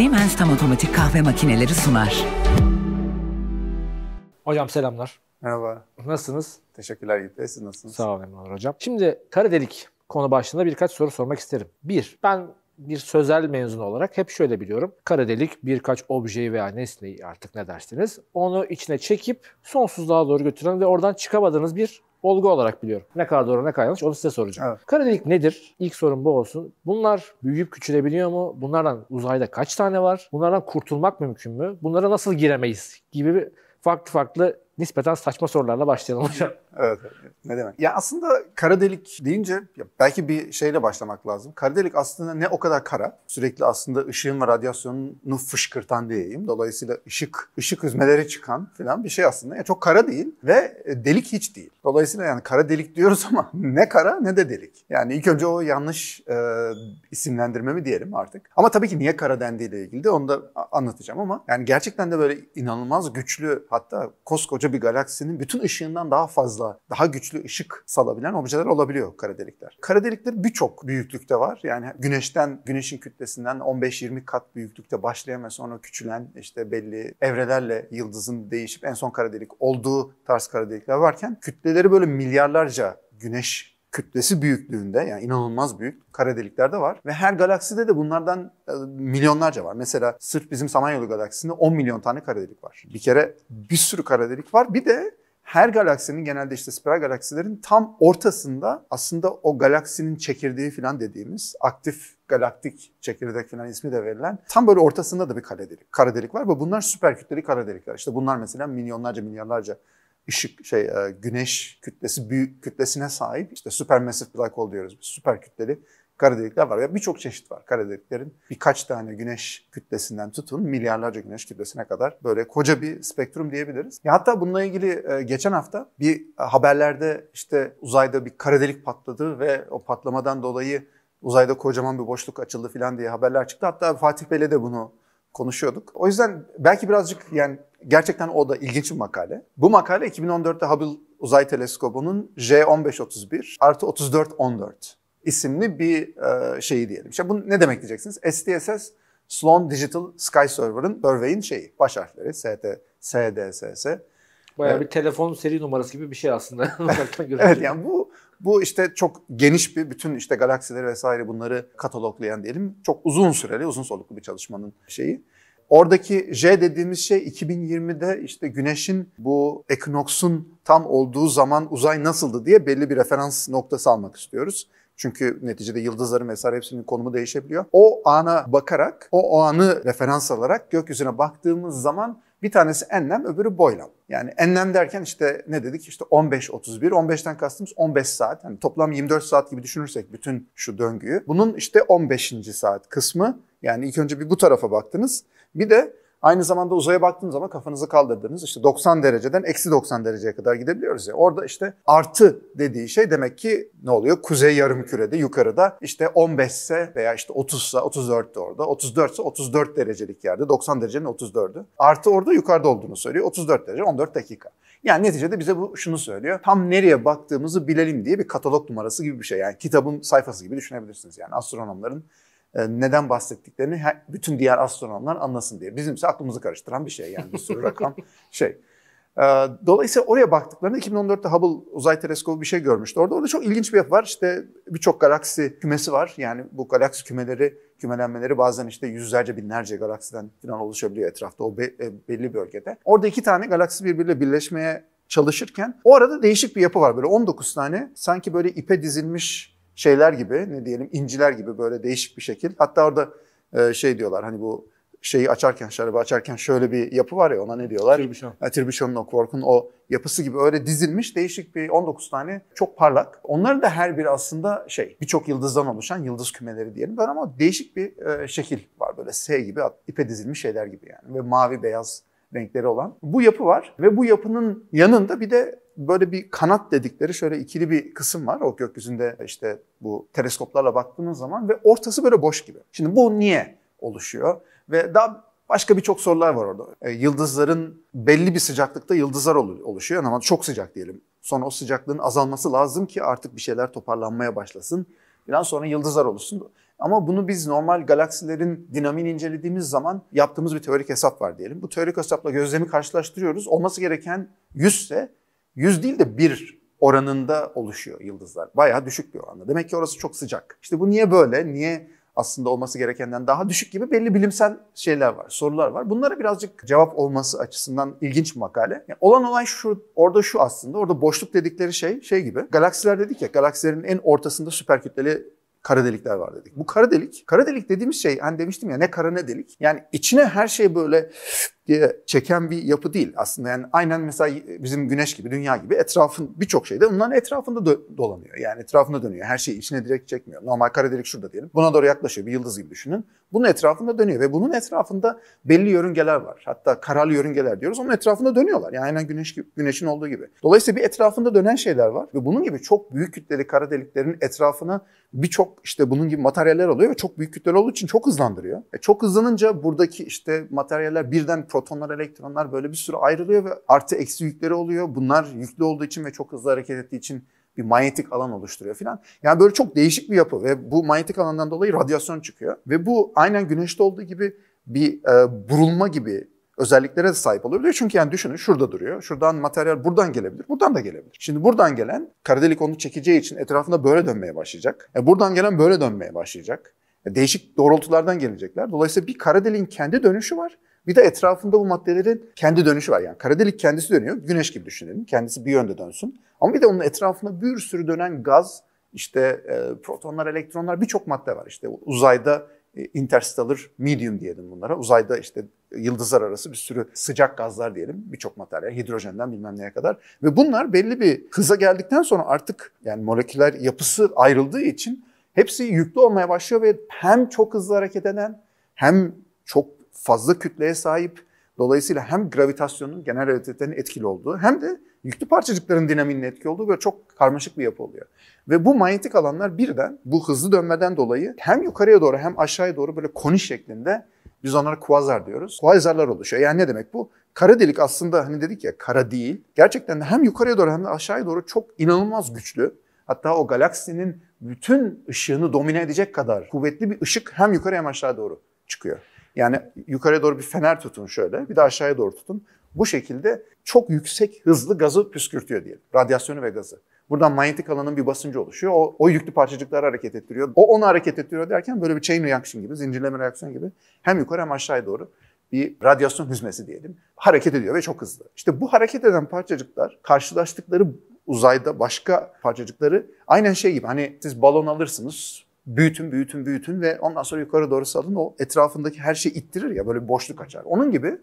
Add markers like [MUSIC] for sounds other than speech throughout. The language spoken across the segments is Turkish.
Siemens tam otomatik kahve makineleri sunar. Hocam selamlar. Merhaba. Nasılsınız? Teşekkürler Yiğit Bey. Siz nasılsınız? Sağ olun Emre Hocam. Şimdi kara delik konu başlığında birkaç soru sormak isterim. Bir, ben bir sözel mezun olarak hep şöyle biliyorum. Kara delik birkaç objeyi veya nesneyi artık ne dersiniz onu içine çekip sonsuzluğa doğru götüren ve oradan çıkamadığınız bir olgu olarak biliyorum. Ne kadar doğru ne kadar yanlış onu size soracağım. Evet. Kara delik nedir? İlk sorun bu olsun. Bunlar büyüyüp küçülebiliyor mu? Bunlardan uzayda kaç tane var? Bunlardan kurtulmak mümkün mü? Bunlara nasıl giremeyiz? Gibi farklı farklı nispeten saçma sorularla başlayalım hocam. [LAUGHS] evet, evet. Ne demek? Ya aslında kara delik deyince belki bir şeyle başlamak lazım. Kara delik aslında ne o kadar kara. Sürekli aslında ışığın ve radyasyonunu fışkırtan diyeyim. Dolayısıyla ışık, ışık hüzmeleri çıkan falan bir şey aslında. ya çok kara değil ve e, delik hiç değil. Dolayısıyla yani kara delik diyoruz [LAUGHS] ama ne kara ne de delik. Yani ilk önce o yanlış e, isimlendirme mi diyelim artık. Ama tabii ki niye kara dendiğiyle ilgili de onu da anlatacağım ama yani gerçekten de böyle inanılmaz güçlü hatta koskoca bir galaksinin bütün ışığından daha fazla, daha güçlü ışık salabilen objeler olabiliyor kara delikler. Kara delikler birçok büyüklükte var. Yani güneşten, güneşin kütlesinden 15-20 kat büyüklükte başlayan ve sonra küçülen işte belli evrelerle yıldızın değişip en son kara delik olduğu tarz kara delikler varken kütleleri böyle milyarlarca güneş kütlesi büyüklüğünde yani inanılmaz büyük kara delikler de var. Ve her galakside de bunlardan e, milyonlarca var. Mesela sırf bizim Samanyolu galaksisinde 10 milyon tane kara delik var. Bir kere bir sürü kara delik var. Bir de her galaksinin genelde işte spiral galaksilerin tam ortasında aslında o galaksinin çekirdeği falan dediğimiz aktif galaktik çekirdek falan ismi de verilen tam böyle ortasında da bir kara delik, kara delik var ve bunlar süper kütleli kara delikler. İşte bunlar mesela milyonlarca milyarlarca ışık şey e, güneş kütlesi büyük kütlesine sahip işte supermassive black hole diyoruz biz. Süper kütleli kara delikler var. Ya birçok çeşit var kara deliklerin. Birkaç tane güneş kütlesinden tutun milyarlarca güneş kütlesine kadar böyle koca bir spektrum diyebiliriz. Ya hatta bununla ilgili e, geçen hafta bir e, haberlerde işte uzayda bir kara delik patladı ve o patlamadan dolayı uzayda kocaman bir boşluk açıldı falan diye haberler çıktı. Hatta Fatih Bey'le de bunu konuşuyorduk. O yüzden belki birazcık yani gerçekten o da ilginç bir makale. Bu makale 2014'te Hubble Uzay Teleskobu'nun J1531 artı 3414 isimli bir e, şeyi diyelim. İşte bu ne demek diyeceksiniz? STSS Sloan Digital Sky Server'ın Burway'in şeyi, baş harfleri ST, SDSS. Bayağı evet. bir telefon seri numarası gibi bir şey aslında. [LAUGHS] evet yani bu bu işte çok geniş bir bütün işte galaksileri vesaire bunları kataloglayan diyelim. Çok uzun süreli, uzun soluklu bir çalışmanın şeyi. Oradaki J dediğimiz şey 2020'de işte Güneş'in bu eknoksun tam olduğu zaman uzay nasıldı diye belli bir referans noktası almak istiyoruz. Çünkü neticede yıldızların vesaire hepsinin konumu değişebiliyor. O ana bakarak, o, o anı referans alarak gökyüzüne baktığımız zaman bir tanesi enlem, öbürü boylam. Yani enlem derken işte ne dedik? İşte 15-31. 15'ten kastımız 15 saat. Yani toplam 24 saat gibi düşünürsek bütün şu döngüyü. Bunun işte 15. saat kısmı. Yani ilk önce bir bu tarafa baktınız. Bir de Aynı zamanda uzaya baktığınız zaman kafanızı kaldırdığınız işte 90 dereceden eksi 90 dereceye kadar gidebiliyoruz ya. Orada işte artı dediği şey demek ki ne oluyor? Kuzey yarım kürede yukarıda işte 15 ise veya işte 30 ise 34 de orada. 34 ise 34 derecelik yerde. 90 derecenin 34'ü. Artı orada yukarıda olduğunu söylüyor. 34 derece 14 dakika. Yani neticede bize bu şunu söylüyor. Tam nereye baktığımızı bilelim diye bir katalog numarası gibi bir şey. Yani kitabın sayfası gibi düşünebilirsiniz. Yani astronomların e, neden bahsettiklerini bütün diğer astronomlar anlasın diye. Bizimse aklımızı karıştıran bir şey yani bir sürü rakam [LAUGHS] şey. E, dolayısıyla oraya baktıklarında 2014'te Hubble Uzay Teleskobu bir şey görmüştü. Orada orada çok ilginç bir yapı var. İşte birçok galaksi kümesi var. Yani bu galaksi kümeleri, kümelenmeleri bazen işte yüzlerce binlerce galaksiden falan oluşabiliyor etrafta o be, e, belli bölgede. Orada iki tane galaksi birbiriyle birleşmeye çalışırken o arada değişik bir yapı var. Böyle 19 tane sanki böyle ipe dizilmiş şeyler gibi ne diyelim inciler gibi böyle değişik bir şekil. Hatta orada e, şey diyorlar hani bu şeyi açarken, şarabı açarken şöyle bir yapı var ya ona ne diyorlar? Tirbişon. Yani o Quark'un o yapısı gibi öyle dizilmiş değişik bir 19 tane çok parlak. Onların da her biri aslında şey birçok yıldızdan oluşan yıldız kümeleri diyelim. Ben ama değişik bir e, şekil var böyle S gibi ipe dizilmiş şeyler gibi yani ve mavi beyaz renkleri olan bu yapı var ve bu yapının yanında bir de böyle bir kanat dedikleri şöyle ikili bir kısım var. O gökyüzünde işte bu teleskoplarla baktığınız zaman ve ortası böyle boş gibi. Şimdi bu niye oluşuyor? Ve daha başka birçok sorular var orada. E, yıldızların belli bir sıcaklıkta yıldızlar oluşuyor ama çok sıcak diyelim. Sonra o sıcaklığın azalması lazım ki artık bir şeyler toparlanmaya başlasın. Biraz sonra yıldızlar oluşsun. Ama bunu biz normal galaksilerin dinamiğini incelediğimiz zaman yaptığımız bir teorik hesap var diyelim. Bu teorik hesapla gözlemi karşılaştırıyoruz. Olması gereken 100 ise yüz değil de bir oranında oluşuyor yıldızlar. Bayağı düşük bir oranda. Demek ki orası çok sıcak. İşte bu niye böyle? Niye aslında olması gerekenden daha düşük gibi belli bilimsel şeyler var, sorular var. Bunlara birazcık cevap olması açısından ilginç bir makale. Yani olan olay şu, orada şu aslında, orada boşluk dedikleri şey şey gibi. Galaksiler dedik ya, galaksilerin en ortasında süper kütleli kara delikler var dedik. Bu kara delik, kara delik dediğimiz şey hani demiştim ya ne kara ne delik. Yani içine her şey böyle diye çeken bir yapı değil aslında. Yani aynen mesela bizim güneş gibi, dünya gibi etrafın birçok şeyde bunların etrafında do- dolanıyor. Yani etrafında dönüyor. Her şeyi içine direkt çekmiyor. Normal kara delik şurada diyelim. Buna doğru yaklaşıyor. Bir yıldız gibi düşünün. Bunun etrafında dönüyor ve bunun etrafında belli yörüngeler var. Hatta kararlı yörüngeler diyoruz. Onun etrafında dönüyorlar. Yani aynen güneş gibi, güneşin olduğu gibi. Dolayısıyla bir etrafında dönen şeyler var ve bunun gibi çok büyük kütleli kara deliklerin etrafına birçok işte bunun gibi materyaller oluyor ve çok büyük kütleli olduğu için çok hızlandırıyor. E çok hızlanınca buradaki işte materyaller birden pro protonlar, elektronlar böyle bir sürü ayrılıyor ve artı eksi yükleri oluyor. Bunlar yüklü olduğu için ve çok hızlı hareket ettiği için bir manyetik alan oluşturuyor filan. Yani böyle çok değişik bir yapı ve bu manyetik alandan dolayı radyasyon çıkıyor. Ve bu aynen güneşte olduğu gibi bir e, burulma gibi özelliklere de sahip olabiliyor. Çünkü yani düşünün şurada duruyor. Şuradan materyal buradan gelebilir. Buradan da gelebilir. Şimdi buradan gelen kara delik onu çekeceği için etrafında böyle dönmeye başlayacak. E buradan gelen böyle dönmeye başlayacak. E değişik doğrultulardan gelecekler. Dolayısıyla bir kara deliğin kendi dönüşü var. Bir de etrafında bu maddelerin kendi dönüşü var. Yani kara delik kendisi dönüyor. Güneş gibi düşünelim. Kendisi bir yönde dönsün. Ama bir de onun etrafında bir sürü dönen gaz, işte e, protonlar, elektronlar birçok madde var. İşte uzayda e, interstellar medium diyelim bunlara. Uzayda işte yıldızlar arası bir sürü sıcak gazlar diyelim. Birçok materyal, hidrojenden bilmem neye kadar. Ve bunlar belli bir hıza geldikten sonra artık yani moleküler yapısı ayrıldığı için hepsi yüklü olmaya başlıyor ve hem çok hızlı hareket eden hem çok fazla kütleye sahip. Dolayısıyla hem gravitasyonun genel hareketlerinin etkili olduğu hem de yüklü parçacıkların dinaminin etki olduğu böyle çok karmaşık bir yapı oluyor. Ve bu manyetik alanlar birden bu hızlı dönmeden dolayı hem yukarıya doğru hem aşağıya doğru böyle koni şeklinde biz onlara kuazar diyoruz. Kuazarlar oluşuyor. Yani ne demek bu? Kara delik aslında hani dedik ya kara değil. Gerçekten de hem yukarıya doğru hem de aşağıya doğru çok inanılmaz güçlü. Hatta o galaksinin bütün ışığını domine edecek kadar kuvvetli bir ışık hem yukarı hem aşağı doğru çıkıyor. Yani yukarıya doğru bir fener tutun şöyle, bir de aşağıya doğru tutun. Bu şekilde çok yüksek hızlı gazı püskürtüyor diyelim. Radyasyonu ve gazı. Buradan manyetik alanın bir basıncı oluşuyor. O, o yüklü parçacıkları hareket ettiriyor. O onu hareket ettiriyor derken böyle bir chain reaction gibi, zincirleme reaksiyon gibi hem yukarı hem aşağıya doğru bir radyasyon hüzmesi diyelim. Hareket ediyor ve çok hızlı. İşte bu hareket eden parçacıklar karşılaştıkları uzayda başka parçacıkları aynen şey gibi hani siz balon alırsınız büyütün, büyütün, büyütün ve ondan sonra yukarı doğru salın. O etrafındaki her şey ittirir ya böyle bir boşluk açar. Onun gibi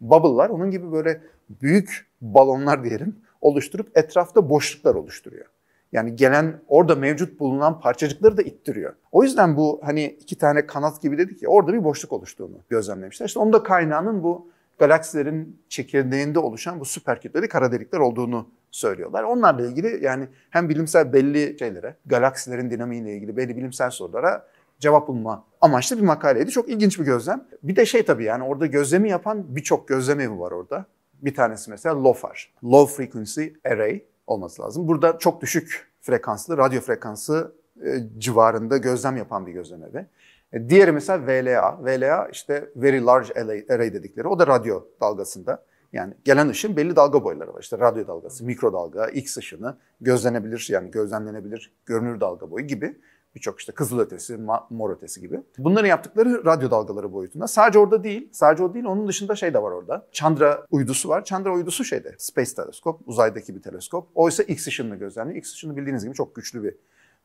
bubble'lar, onun gibi böyle büyük balonlar diyelim oluşturup etrafta boşluklar oluşturuyor. Yani gelen orada mevcut bulunan parçacıkları da ittiriyor. O yüzden bu hani iki tane kanat gibi dedik ya orada bir boşluk oluştuğunu gözlemlemişler. İşte onun da kaynağının bu galaksilerin çekirdeğinde oluşan bu süper kütleli kara delikler olduğunu söylüyorlar. Onlarla ilgili yani hem bilimsel belli şeylere, galaksilerin dinamiğiyle ilgili belli bilimsel sorulara cevap bulma amaçlı bir makaleydi. Çok ilginç bir gözlem. Bir de şey tabii yani orada gözlemi yapan birçok gözlem evi var orada. Bir tanesi mesela LOFAR, Low Frequency Array olması lazım. Burada çok düşük frekanslı, radyo frekansı e, civarında gözlem yapan bir gözlem evi. E, diğeri mesela VLA. VLA işte Very Large Array dedikleri. O da radyo dalgasında yani gelen ışın belli dalga boyları var. İşte radyo dalgası, mikrodalga, X ışını, gözlenebilir yani gözlemlenebilir, görünür dalga boyu gibi birçok işte kızıl ötesi, mor ötesi gibi. Bunların yaptıkları radyo dalgaları boyutunda. Sadece orada değil, sadece o değil onun dışında şey de var orada. Chandra uydusu var. Chandra uydusu şeyde, Space Teleskop, uzaydaki bir teleskop. Oysa X ışınını gözlemliyor. X ışını bildiğiniz gibi çok güçlü bir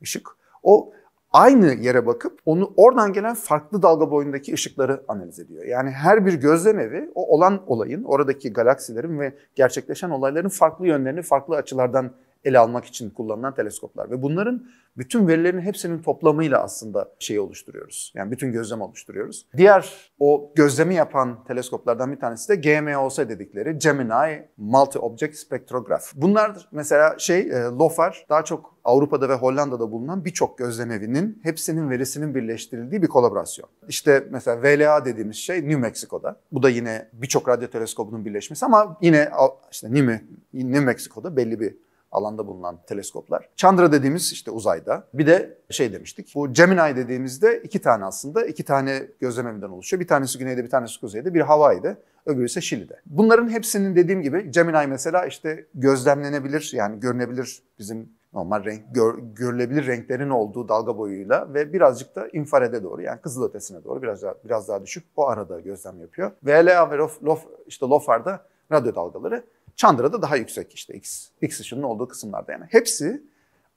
ışık. O aynı yere bakıp onu oradan gelen farklı dalga boyundaki ışıkları analiz ediyor. Yani her bir gözlem evi o olan olayın, oradaki galaksilerin ve gerçekleşen olayların farklı yönlerini farklı açılardan ele almak için kullanılan teleskoplar. Ve bunların bütün verilerin hepsinin toplamıyla aslında şeyi oluşturuyoruz. Yani bütün gözlem oluşturuyoruz. Diğer o gözlemi yapan teleskoplardan bir tanesi de GMOS dedikleri Gemini Multi Object Spectrograph. Bunlar mesela şey e, LOFAR daha çok Avrupa'da ve Hollanda'da bulunan birçok gözlem evinin hepsinin verisinin birleştirildiği bir kolaborasyon. İşte mesela VLA dediğimiz şey New Mexico'da. Bu da yine birçok radyo teleskobunun birleşmesi ama yine işte New, New Mexico'da belli bir alanda bulunan teleskoplar. Chandra dediğimiz işte uzayda. Bir de şey demiştik. Bu Gemini dediğimizde iki tane aslında iki tane gözlememden oluşuyor. Bir tanesi güneyde, bir tanesi kuzeyde, bir Hawaii'de, öbürü ise Şili'de. Bunların hepsinin dediğim gibi Gemini mesela işte gözlemlenebilir yani görünebilir bizim normal renk gör, görülebilir renklerin olduğu dalga boyuyla ve birazcık da infrarede doğru yani kızılötesine doğru biraz daha, biraz daha düşüp o arada gözlem yapıyor. VLA ve LOF, LOF işte LOFAR'da radyo dalgaları Çandıra da daha yüksek işte X, X ışının olduğu kısımlarda yani. Hepsi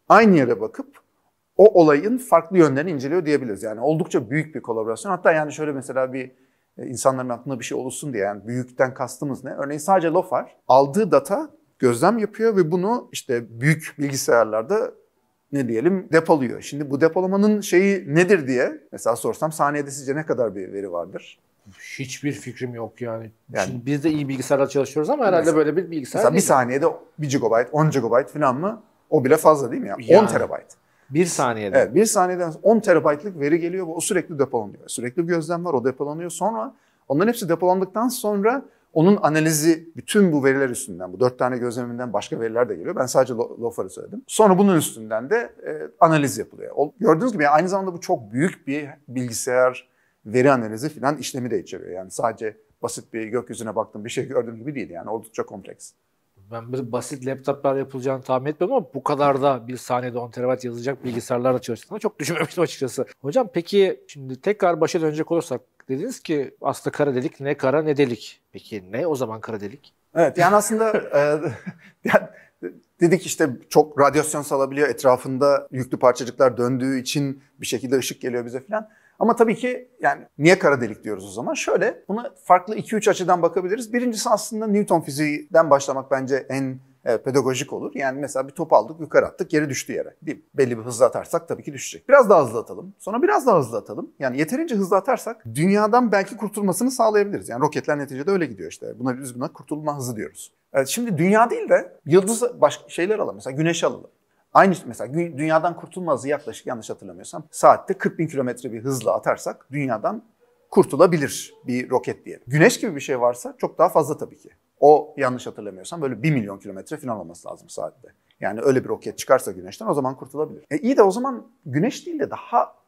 aynı yere bakıp o olayın farklı yönlerini inceliyor diyebiliriz. Yani oldukça büyük bir kolaborasyon. Hatta yani şöyle mesela bir e, insanların aklında bir şey olursun diye yani büyükten kastımız ne? Örneğin sadece Lofar aldığı data gözlem yapıyor ve bunu işte büyük bilgisayarlarda ne diyelim depoluyor. Şimdi bu depolamanın şeyi nedir diye mesela sorsam saniyede sizce ne kadar bir veri vardır? Hiçbir fikrim yok yani. yani Şimdi biz de iyi bilgisayarla çalışıyoruz ama herhalde mesela, böyle bir bilgisayar Mesela bir saniyede 1 GB, 10 GB falan mı? O bile fazla değil mi ya? Yani, 10 TB. Bir saniyede. Evet, bir saniyede 10 terabaytlık veri geliyor ve o sürekli depolanıyor. Sürekli bir gözlem var, o depolanıyor. Sonra onların hepsi depolandıktan sonra onun analizi bütün bu veriler üstünden, bu dört tane gözleminden başka veriler de geliyor. Ben sadece Lofar'ı söyledim. Sonra bunun üstünden de e, analiz yapılıyor. O, gördüğünüz gibi yani aynı zamanda bu çok büyük bir bilgisayar veri analizi filan işlemi de içeriyor. Yani sadece basit bir gökyüzüne baktım bir şey gördüm gibi değil yani oldukça kompleks. Ben bir basit laptoplar yapılacağını tahmin etmiyorum ama bu kadar da bir saniyede 10 terabayt yazacak bilgisayarlarla çalıştığını çok düşünmemiştim açıkçası. Hocam peki şimdi tekrar başa dönecek olursak dediniz ki aslında kara delik ne kara ne delik. Peki ne o zaman kara delik? Evet yani aslında [LAUGHS] e, yani dedik işte çok radyasyon salabiliyor etrafında yüklü parçacıklar döndüğü için bir şekilde ışık geliyor bize filan. Ama tabii ki yani niye kara delik diyoruz o zaman? Şöyle buna farklı 2-3 açıdan bakabiliriz. Birincisi aslında Newton fiziğinden başlamak bence en e, pedagojik olur. Yani mesela bir top aldık, yukarı attık, geri düştü yere. Bir Belli bir hızla atarsak tabii ki düşecek. Biraz daha hızlı atalım. Sonra biraz daha hızlı atalım. Yani yeterince hızlı atarsak dünyadan belki kurtulmasını sağlayabiliriz. Yani roketler neticede öyle gidiyor işte. Buna biz buna kurtulma hızı diyoruz. Evet, şimdi dünya değil de yıldız başka şeyler alalım. Mesela güneş alalım. Aynı şey, mesela dünyadan kurtulma hızı yaklaşık yanlış hatırlamıyorsam saatte 40 bin kilometre bir hızla atarsak dünyadan kurtulabilir bir roket diye. Güneş gibi bir şey varsa çok daha fazla tabii ki. O yanlış hatırlamıyorsam böyle 1 milyon kilometre falan olması lazım saatte. Yani öyle bir roket çıkarsa güneşten o zaman kurtulabilir. E iyi de o zaman güneş değil de daha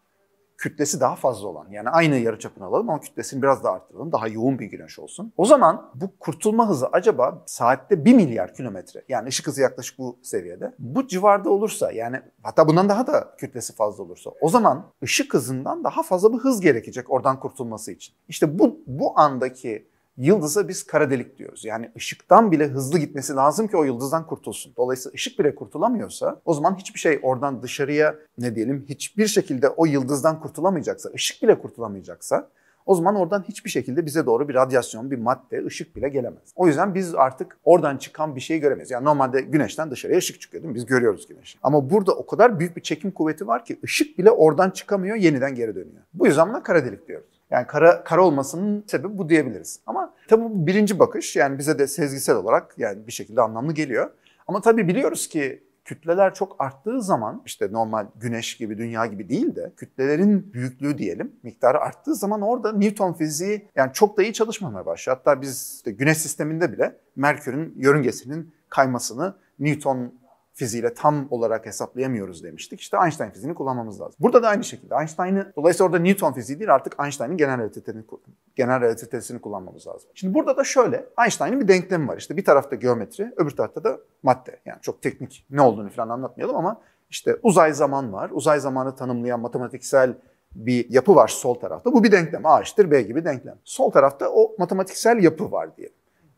kütlesi daha fazla olan yani aynı yarıçapını alalım ama kütlesini biraz daha arttıralım. Daha yoğun bir güneş olsun. O zaman bu kurtulma hızı acaba saatte 1 milyar kilometre yani ışık hızı yaklaşık bu seviyede. Bu civarda olursa yani hatta bundan daha da kütlesi fazla olursa o zaman ışık hızından daha fazla bir hız gerekecek oradan kurtulması için. İşte bu bu andaki Yıldıza biz kara delik diyoruz. Yani ışıktan bile hızlı gitmesi lazım ki o yıldızdan kurtulsun. Dolayısıyla ışık bile kurtulamıyorsa o zaman hiçbir şey oradan dışarıya ne diyelim hiçbir şekilde o yıldızdan kurtulamayacaksa, ışık bile kurtulamayacaksa o zaman oradan hiçbir şekilde bize doğru bir radyasyon, bir madde, ışık bile gelemez. O yüzden biz artık oradan çıkan bir şey göremeyiz. Yani normalde güneşten dışarıya ışık çıkıyor değil mi? Biz görüyoruz güneşi. Ama burada o kadar büyük bir çekim kuvveti var ki ışık bile oradan çıkamıyor, yeniden geri dönüyor. Bu yüzden buna kara delik diyoruz. Yani kara, kara olmasının sebebi bu diyebiliriz. Ama tabii bu birinci bakış yani bize de sezgisel olarak yani bir şekilde anlamlı geliyor. Ama tabii biliyoruz ki kütleler çok arttığı zaman işte normal güneş gibi dünya gibi değil de kütlelerin büyüklüğü diyelim miktarı arttığı zaman orada Newton fiziği yani çok da iyi çalışmamaya başlıyor. Hatta biz işte güneş sisteminde bile Merkür'ün yörüngesinin kaymasını Newton fiziğiyle tam olarak hesaplayamıyoruz demiştik. İşte Einstein fiziğini kullanmamız lazım. Burada da aynı şekilde Einstein'ı dolayısıyla orada Newton fiziği değil artık Einstein'ın genel relativitesini genel relativitesini kullanmamız lazım. Şimdi burada da şöyle Einstein'ın bir denklemi var. İşte bir tarafta geometri, öbür tarafta da madde. Yani çok teknik ne olduğunu falan anlatmayalım ama işte uzay zaman var. Uzay zamanı tanımlayan matematiksel bir yapı var sol tarafta. Bu bir denklem. A eşittir B gibi denklem. Sol tarafta o matematiksel yapı var diye.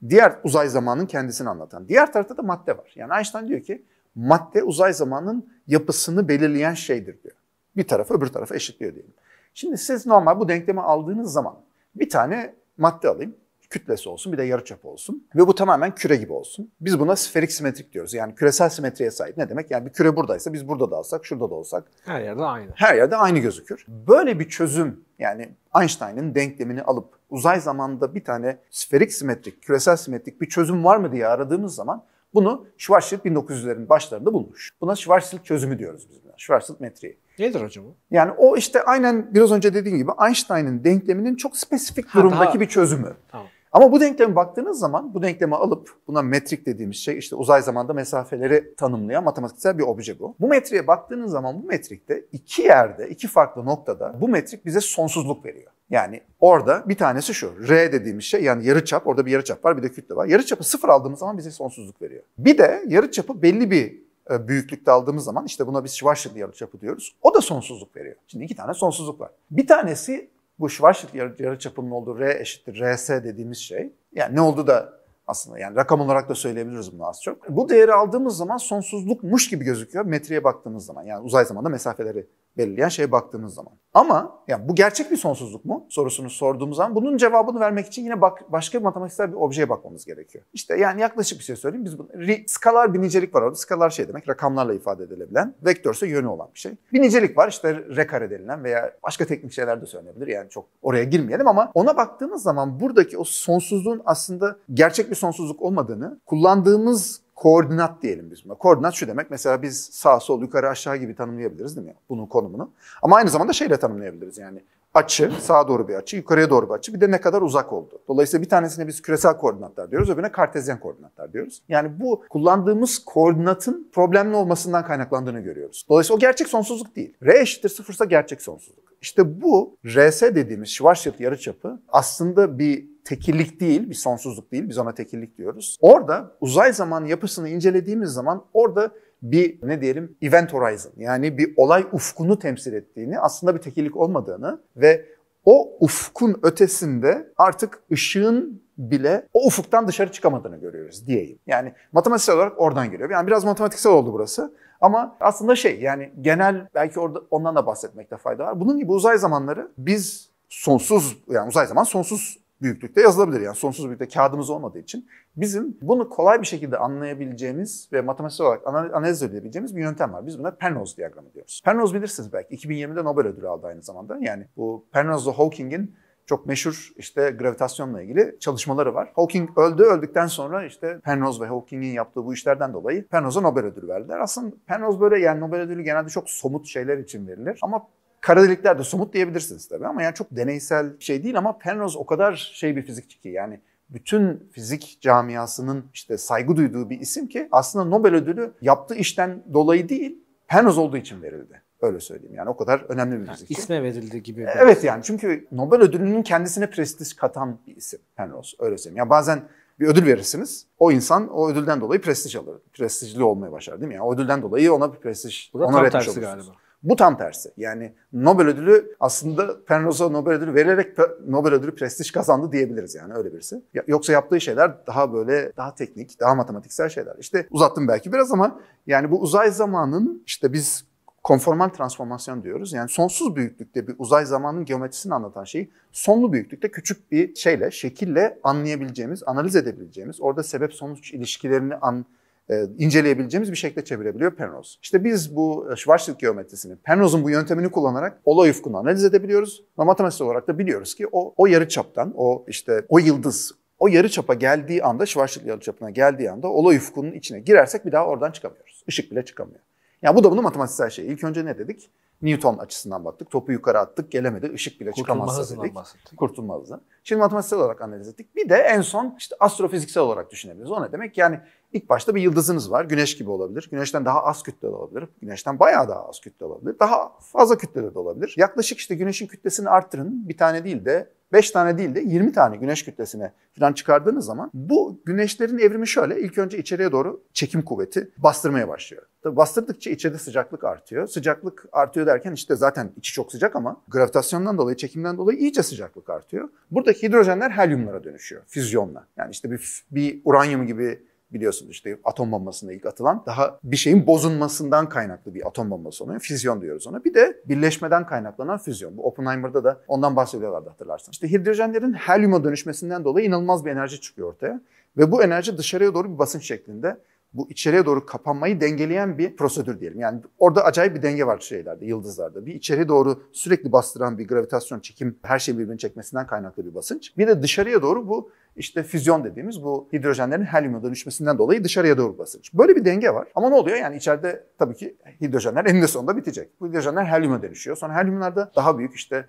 diğer uzay zamanın kendisini anlatan. Diğer tarafta da madde var. Yani Einstein diyor ki madde uzay zamanın yapısını belirleyen şeydir diyor. Bir tarafı öbür tarafa eşitliyor diyelim. Şimdi siz normal bu denklemi aldığınız zaman bir tane madde alayım. Kütlesi olsun bir de yarıçap olsun. Ve bu tamamen küre gibi olsun. Biz buna sferik simetrik diyoruz. Yani küresel simetriye sahip. Ne demek? Yani bir küre buradaysa biz burada da olsak, şurada da olsak. Her yerde aynı. Her yerde aynı gözükür. Böyle bir çözüm yani Einstein'ın denklemini alıp uzay zamanda bir tane sferik simetrik, küresel simetrik bir çözüm var mı diye aradığımız zaman bunu Schwarzschild 1900'lerin başlarında bulmuş. Buna Schwarzschild çözümü diyoruz biz Schwarzschild metriği. Nedir acaba? Yani o işte aynen biraz önce dediğim gibi Einstein'ın denkleminin çok spesifik durumdaki ha, daha... bir çözümü. Tamam. Ama bu denkleme baktığınız zaman bu denklemi alıp buna metrik dediğimiz şey işte uzay zamanda mesafeleri tanımlayan matematiksel bir obje bu. Bu metriğe baktığınız zaman bu metrikte iki yerde, iki farklı noktada bu metrik bize sonsuzluk veriyor. Yani orada bir tanesi şu. R dediğimiz şey yani yarı çap. Orada bir yarı çap var bir de kütle var. Yarı çapı sıfır aldığımız zaman bize sonsuzluk veriyor. Bir de yarı çapı belli bir e, büyüklükte aldığımız zaman işte buna biz Schwarzschild çapı diyoruz. O da sonsuzluk veriyor. Şimdi iki tane sonsuzluk var. Bir tanesi bu Schwarzschild çapının olduğu R eşittir RS dediğimiz şey. Yani ne oldu da aslında yani rakam olarak da söyleyebiliriz bunu az çok. Bu değeri aldığımız zaman sonsuzlukmuş gibi gözüküyor metreye baktığımız zaman. Yani uzay zamanda mesafeleri belirleyen şeye baktığınız zaman. Ama yani bu gerçek bir sonsuzluk mu sorusunu sorduğumuz zaman bunun cevabını vermek için yine bak, başka bir matematiksel bir objeye bakmamız gerekiyor. İşte yani yaklaşık bir şey söyleyeyim. Biz bunu, re, skalar bir nicelik var orada. Skalar şey demek rakamlarla ifade edilebilen. Vektör ise yönü olan bir şey. Bir nicelik var işte r kare denilen veya başka teknik şeyler de söylenebilir. Yani çok oraya girmeyelim ama ona baktığımız zaman buradaki o sonsuzluğun aslında gerçek bir sonsuzluk olmadığını kullandığımız koordinat diyelim biz buna. Koordinat şu demek mesela biz sağ sol yukarı aşağı gibi tanımlayabiliriz değil mi bunun konumunu. Ama aynı zamanda şeyle tanımlayabiliriz yani açı, sağa doğru bir açı, yukarıya doğru bir açı bir de ne kadar uzak oldu. Dolayısıyla bir tanesine biz küresel koordinatlar diyoruz, öbürüne kartezyen koordinatlar diyoruz. Yani bu kullandığımız koordinatın problemli olmasından kaynaklandığını görüyoruz. Dolayısıyla o gerçek sonsuzluk değil. R eşittir sıfırsa gerçek sonsuzluk. İşte bu RS dediğimiz Schwarzschild yarıçapı aslında bir tekillik değil, bir sonsuzluk değil, biz ona tekillik diyoruz. Orada uzay zaman yapısını incelediğimiz zaman orada bir ne diyelim event horizon yani bir olay ufkunu temsil ettiğini aslında bir tekillik olmadığını ve o ufkun ötesinde artık ışığın bile o ufuktan dışarı çıkamadığını görüyoruz diyeyim. Yani matematiksel olarak oradan geliyor. Yani biraz matematiksel oldu burası. Ama aslında şey yani genel belki orada ondan da bahsetmekte fayda var. Bunun gibi uzay zamanları biz sonsuz yani uzay zaman sonsuz büyüklükte yazılabilir. Yani sonsuz büyüklükte kağıdımız olmadığı için bizim bunu kolay bir şekilde anlayabileceğimiz ve matematiksel olarak analiz edebileceğimiz bir yöntem var. Biz buna Penrose diyagramı diyoruz. Penrose bilirsiniz belki 2020'de Nobel ödülü aldı aynı zamanda. Yani bu Penrose'la Hawking'in çok meşhur işte gravitasyonla ilgili çalışmaları var. Hawking öldü. Öldükten sonra işte Penrose ve Hawking'in yaptığı bu işlerden dolayı Penrose'a Nobel ödülü verdiler. Aslında Penrose böyle yani Nobel ödülü genelde çok somut şeyler için verilir. Ama Kara delikler de somut diyebilirsiniz tabii ama yani çok deneysel bir şey değil ama Penrose o kadar şey bir fizikçi ki yani bütün fizik camiasının işte saygı duyduğu bir isim ki aslında Nobel ödülü yaptığı işten dolayı değil Penrose olduğu için verildi. Öyle söyleyeyim yani o kadar önemli bir fizikçi. Yani isme verildi gibi. Evet şey. yani çünkü Nobel ödülünün kendisine prestij katan bir isim Penrose öyle söyleyeyim. Ya yani bazen bir ödül verirsiniz. O insan o ödülden dolayı prestij alır. Prestijli olmaya başlar değil mi? Yani o ödülden dolayı ona bir prestij, ona tam olursunuz. galiba. Bu tam tersi. Yani Nobel ödülü aslında Penrose'a Nobel ödülü vererek Nobel ödülü prestij kazandı diyebiliriz yani öyle birisi. Yoksa yaptığı şeyler daha böyle daha teknik, daha matematiksel şeyler. İşte uzattım belki biraz ama yani bu uzay zamanın işte biz konformal transformasyon diyoruz. Yani sonsuz büyüklükte bir uzay zamanın geometrisini anlatan şeyi sonlu büyüklükte küçük bir şeyle, şekille anlayabileceğimiz, analiz edebileceğimiz, orada sebep sonuç ilişkilerini an e, inceleyebileceğimiz bir şekilde çevirebiliyor Penrose. İşte biz bu e, Schwarzschild geometrisini, Penrose'un bu yöntemini kullanarak olay ufkunu analiz edebiliyoruz. Ama matematiksel olarak da biliyoruz ki o, o yarı çaptan, o işte o yıldız, o yarı çapa geldiği anda, Schwarzschild yarı çapına geldiği anda olay ufkunun içine girersek bir daha oradan çıkamıyoruz. Işık bile çıkamıyor. Yani bu da bunun matematiksel şeyi. İlk önce ne dedik? Newton açısından baktık. Topu yukarı attık, gelemedi. Işık bile Kurtulma dedik. Bahsettik. Kurtulma hızı. Şimdi matematiksel olarak analiz ettik. Bir de en son işte astrofiziksel olarak düşünebiliriz. O ne demek? Yani ilk başta bir yıldızınız var. Güneş gibi olabilir. Güneşten daha az kütle olabilir. Güneşten bayağı daha az kütle olabilir. Daha fazla kütlede de olabilir. Yaklaşık işte güneşin kütlesini arttırın. Bir tane değil de 5 tane değil de 20 tane güneş kütlesine falan çıkardığınız zaman bu güneşlerin evrimi şöyle. ilk önce içeriye doğru çekim kuvveti bastırmaya başlıyor. Tabii bastırdıkça içeride sıcaklık artıyor. Sıcaklık artıyor derken işte zaten içi çok sıcak ama gravitasyondan dolayı, çekimden dolayı iyice sıcaklık artıyor. Buradaki hidrojenler helyumlara dönüşüyor füzyonla. Yani işte bir, bir uranyum gibi biliyorsunuz işte atom bombasında ilk atılan daha bir şeyin bozulmasından kaynaklı bir atom bombası oluyor. Füzyon diyoruz ona. Bir de birleşmeden kaynaklanan füzyon. Bu Oppenheimer'da da ondan bahsediyorlardı hatırlarsanız. İşte hidrojenlerin helyuma dönüşmesinden dolayı inanılmaz bir enerji çıkıyor ortaya. Ve bu enerji dışarıya doğru bir basınç şeklinde bu içeriye doğru kapanmayı dengeleyen bir prosedür diyelim. Yani orada acayip bir denge var şeylerde, yıldızlarda. Bir içeriye doğru sürekli bastıran bir gravitasyon çekim, her şeyi birbirini çekmesinden kaynaklı bir basınç. Bir de dışarıya doğru bu işte füzyon dediğimiz bu hidrojenlerin helyuma dönüşmesinden dolayı dışarıya doğru basınç. Böyle bir denge var. Ama ne oluyor? Yani içeride tabii ki hidrojenler eninde sonunda bitecek. Bu hidrojenler helyuma dönüşüyor. Sonra helyumlar da daha büyük işte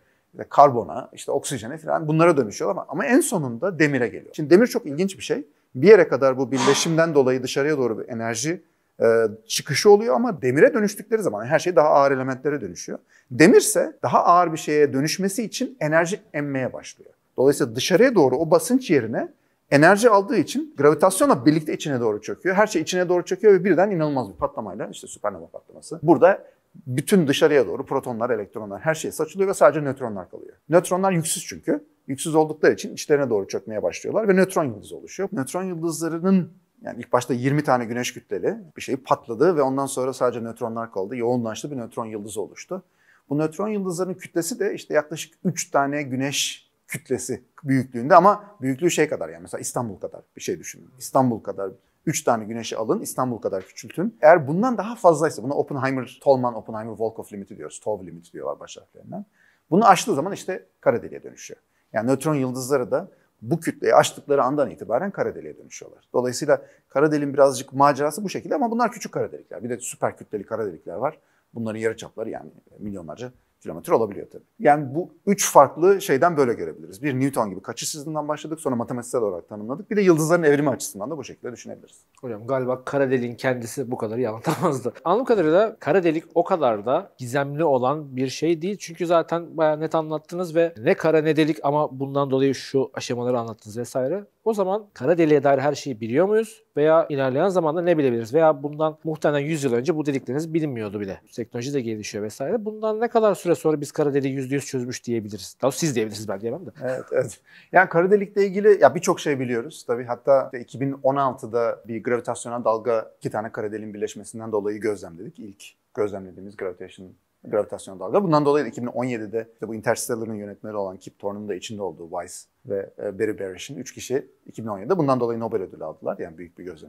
karbona, işte oksijene falan bunlara dönüşüyor ama, ama en sonunda demire geliyor. Şimdi demir çok ilginç bir şey. Bir yere kadar bu birleşimden dolayı dışarıya doğru bir enerji e, çıkışı oluyor ama demire dönüştükleri zaman her şey daha ağır elementlere dönüşüyor. Demirse daha ağır bir şeye dönüşmesi için enerji emmeye başlıyor. Dolayısıyla dışarıya doğru o basınç yerine enerji aldığı için gravitasyonla birlikte içine doğru çöküyor. Her şey içine doğru çöküyor ve birden inanılmaz bir patlamayla işte süpernova patlaması. Burada bütün dışarıya doğru protonlar, elektronlar her şey saçılıyor ve sadece nötronlar kalıyor. Nötronlar yüksüz çünkü. Yüksüz oldukları için içlerine doğru çökmeye başlıyorlar ve nötron yıldızı oluşuyor. Nötron yıldızlarının yani ilk başta 20 tane güneş kütleli bir şey patladı ve ondan sonra sadece nötronlar kaldı. Yoğunlaştı bir nötron yıldızı oluştu. Bu nötron yıldızlarının kütlesi de işte yaklaşık 3 tane güneş kütlesi büyüklüğünde ama büyüklüğü şey kadar yani mesela İstanbul kadar bir şey düşünün. İstanbul kadar 3 tane güneşi alın, İstanbul kadar küçültün. Eğer bundan daha fazlaysa, buna Oppenheimer, Tolman, Oppenheimer, Volkoff limiti diyoruz, Tov limiti diyorlar baş harflerinden. Bunu aştığı zaman işte kara deliğe dönüşüyor. Yani nötron yıldızları da bu kütleyi aştıkları andan itibaren kara deliğe dönüşüyorlar. Dolayısıyla kara deliğin birazcık macerası bu şekilde ama bunlar küçük kara delikler. Bir de süper kütleli kara delikler var. Bunların yarıçapları yani milyonlarca kilometre olabiliyor tabii. Yani bu üç farklı şeyden böyle görebiliriz. Bir Newton gibi kaçış hızından başladık sonra matematiksel olarak tanımladık. Bir de yıldızların evrimi açısından da bu şekilde düşünebiliriz. Hocam galiba kara deliğin kendisi bu kadar yanıltamazdı. Anladığım kadarıyla kara delik o kadar da gizemli olan bir şey değil. Çünkü zaten bayağı net anlattınız ve ne kara ne delik ama bundan dolayı şu aşamaları anlattınız vesaire. O zaman kara deliğe dair her şeyi biliyor muyuz? Veya ilerleyen zamanda ne bilebiliriz? Veya bundan muhtemelen 100 yıl önce bu dedikleriniz bilinmiyordu bile. Teknoloji de gelişiyor vesaire. Bundan ne kadar süre süre sonra biz kara deliği yüz çözmüş diyebiliriz. Daha siz diyebilirsiniz ben diyemem de. Evet, evet. Yani kara delikle ilgili ya birçok şey biliyoruz. Tabii hatta 2016'da bir gravitasyonel dalga iki tane kara deliğin birleşmesinden dolayı gözlemledik. İlk gözlemlediğimiz gravitation gravitasyonel dalga. Bundan dolayı da 2017'de işte bu Interstellar'ın yönetmeni olan Kip Thorne'un da içinde olduğu Weiss ve e, Barry Barish'in üç kişi 2017'de bundan dolayı Nobel ödülü aldılar. Yani büyük bir göz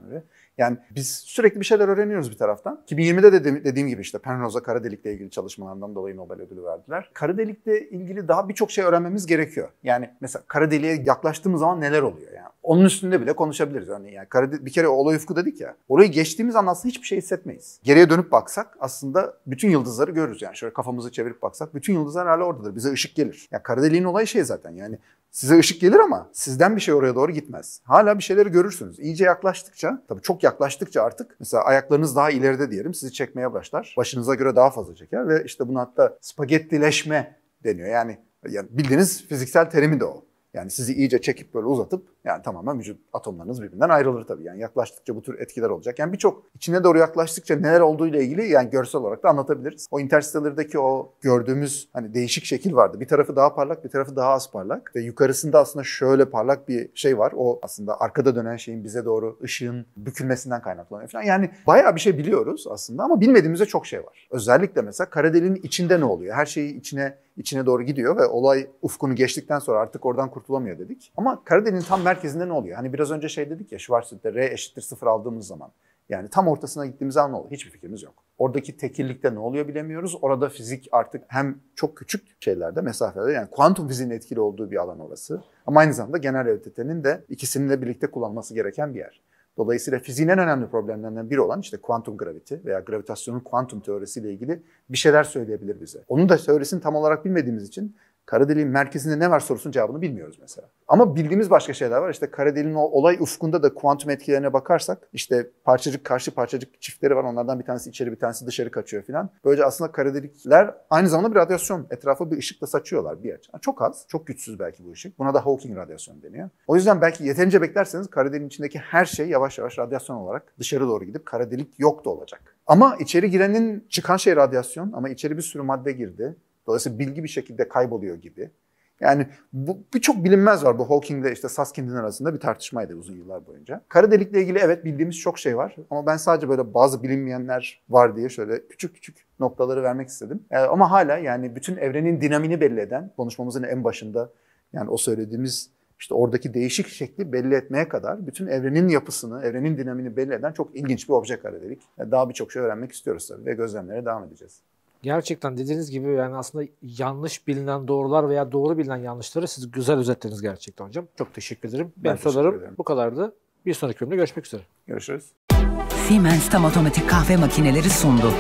Yani biz sürekli bir şeyler öğreniyoruz bir taraftan. 2020'de de dediğim gibi işte Penrose'a kara delikle ilgili çalışmalarından dolayı Nobel ödülü verdiler. Kara delikle ilgili daha birçok şey öğrenmemiz gerekiyor. Yani mesela kara deliğe yaklaştığımız zaman neler oluyor yani. Onun üstünde bile konuşabiliriz. Örneğin yani kara bir kere olay ufku dedik ya. Orayı geçtiğimiz an aslında hiçbir şey hissetmeyiz. Geriye dönüp baksak aslında bütün yıldızları görürüz. Yani şöyle kafamızı çevirip baksak bütün yıldızlar hala oradadır. Bize ışık gelir. Ya yani kara deliğin olayı şey zaten yani Size ışık gelir ama sizden bir şey oraya doğru gitmez. Hala bir şeyleri görürsünüz. İyice yaklaştıkça, tabii çok yaklaştıkça artık mesela ayaklarınız daha ileride diyelim sizi çekmeye başlar. Başınıza göre daha fazla çeker ve işte bunu hatta spagettileşme deniyor. Yani, yani bildiğiniz fiziksel terimi de o. Yani sizi iyice çekip böyle uzatıp yani tamamen vücut atomlarınız birbirinden ayrılır tabii. Yani yaklaştıkça bu tür etkiler olacak. Yani birçok içine doğru yaklaştıkça neler olduğu ile ilgili yani görsel olarak da anlatabiliriz. O Interstellar'daki o gördüğümüz hani değişik şekil vardı. Bir tarafı daha parlak, bir tarafı daha az parlak. Ve yukarısında aslında şöyle parlak bir şey var. O aslında arkada dönen şeyin bize doğru ışığın bükülmesinden kaynaklanıyor falan. Yani bayağı bir şey biliyoruz aslında ama bilmediğimizde çok şey var. Özellikle mesela kara deliğin içinde ne oluyor? Her şeyi içine içine doğru gidiyor ve olay ufkunu geçtikten sonra artık oradan kurtulamıyor dedik. Ama kara deliğin tam mer merkezinde ne oluyor? Hani biraz önce şey dedik ya Schwarzschild'de R eşittir sıfır aldığımız zaman. Yani tam ortasına gittiğimiz an ne oluyor? Hiçbir fikrimiz yok. Oradaki tekillikte ne oluyor bilemiyoruz. Orada fizik artık hem çok küçük şeylerde, mesafelerde yani kuantum fiziğinin etkili olduğu bir alan orası. Ama aynı zamanda genel realitenin de ikisinin de birlikte kullanması gereken bir yer. Dolayısıyla fiziğin en önemli problemlerinden biri olan işte kuantum graviti veya gravitasyonun kuantum teorisiyle ilgili bir şeyler söyleyebilir bize. Onun da teorisini tam olarak bilmediğimiz için kara deliğin merkezinde ne var sorusunun cevabını bilmiyoruz mesela. Ama bildiğimiz başka şeyler var. İşte kara deliğin olay ufkunda da kuantum etkilerine bakarsak işte parçacık karşı parçacık çiftleri var. Onlardan bir tanesi içeri bir tanesi dışarı kaçıyor filan. Böylece aslında kara delikler aynı zamanda bir radyasyon. etrafı bir ışıkla saçıyorlar bir açıdan. Çok az, çok güçsüz belki bu ışık. Buna da Hawking radyasyonu deniyor. O yüzden belki yeterince beklerseniz kara deliğin içindeki her şey yavaş yavaş radyasyon olarak dışarı doğru gidip kara delik yok da olacak. Ama içeri girenin çıkan şey radyasyon ama içeri bir sürü madde girdi. Dolayısıyla bilgi bir şekilde kayboluyor gibi. Yani bu birçok bilinmez var. Bu Hawking ile işte Susskind'in arasında bir tartışmaydı uzun yıllar boyunca. Kara delikle ilgili evet bildiğimiz çok şey var. Ama ben sadece böyle bazı bilinmeyenler var diye şöyle küçük küçük noktaları vermek istedim. Ee, ama hala yani bütün evrenin dinamini belli eden konuşmamızın en başında yani o söylediğimiz işte oradaki değişik şekli belli etmeye kadar bütün evrenin yapısını, evrenin dinamini belli eden çok ilginç bir obje kara delik. Ee, daha birçok şey öğrenmek istiyoruz tabii ve gözlemlere devam edeceğiz. Gerçekten dediğiniz gibi yani aslında yanlış bilinen doğrular veya doğru bilinen yanlışları siz güzel özetlediniz gerçekten hocam. Çok teşekkür ederim. Ben Benim sorularım bu kadardı. Bir sonraki bölümde görüşmek üzere. Görüşürüz. Siemens Tam Otomatik Kahve Makineleri sundu.